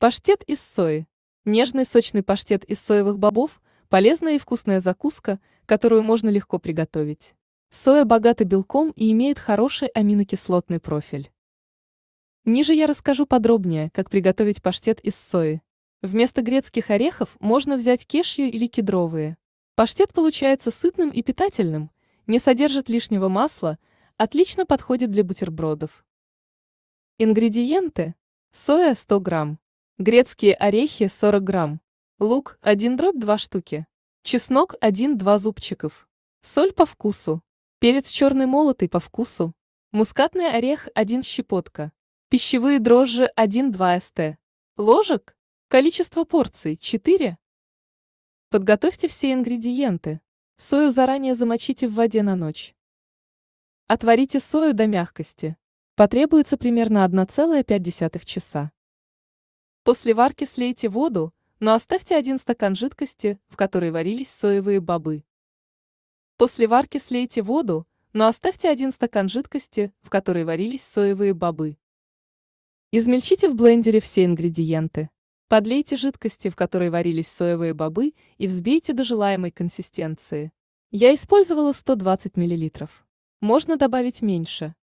Паштет из сои. Нежный сочный паштет из соевых бобов – полезная и вкусная закуска, которую можно легко приготовить. Соя богата белком и имеет хороший аминокислотный профиль. Ниже я расскажу подробнее, как приготовить паштет из сои. Вместо грецких орехов можно взять кешью или кедровые. Паштет получается сытным и питательным, не содержит лишнего масла, отлично подходит для бутербродов. Ингредиенты. Соя 100 грамм грецкие орехи 40 грамм, лук 1 дробь 2 штуки, чеснок 1-2 зубчиков, соль по вкусу, перец черный молотый по вкусу, мускатный орех 1 щепотка, пищевые дрожжи 1-2 ст, ложек, количество порций 4. Подготовьте все ингредиенты. Сою заранее замочите в воде на ночь. Отварите сою до мягкости. Потребуется примерно 1,5 часа. После варки слейте воду, но оставьте один стакан жидкости, в которой варились соевые бобы. После варки слейте воду, но оставьте один стакан жидкости, в которой варились соевые бобы. Измельчите в блендере все ингредиенты. Подлейте жидкости, в которой варились соевые бобы, и взбейте до желаемой консистенции. Я использовала 120 мл. Можно добавить меньше.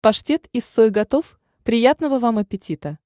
Паштет из сои готов. Приятного вам аппетита!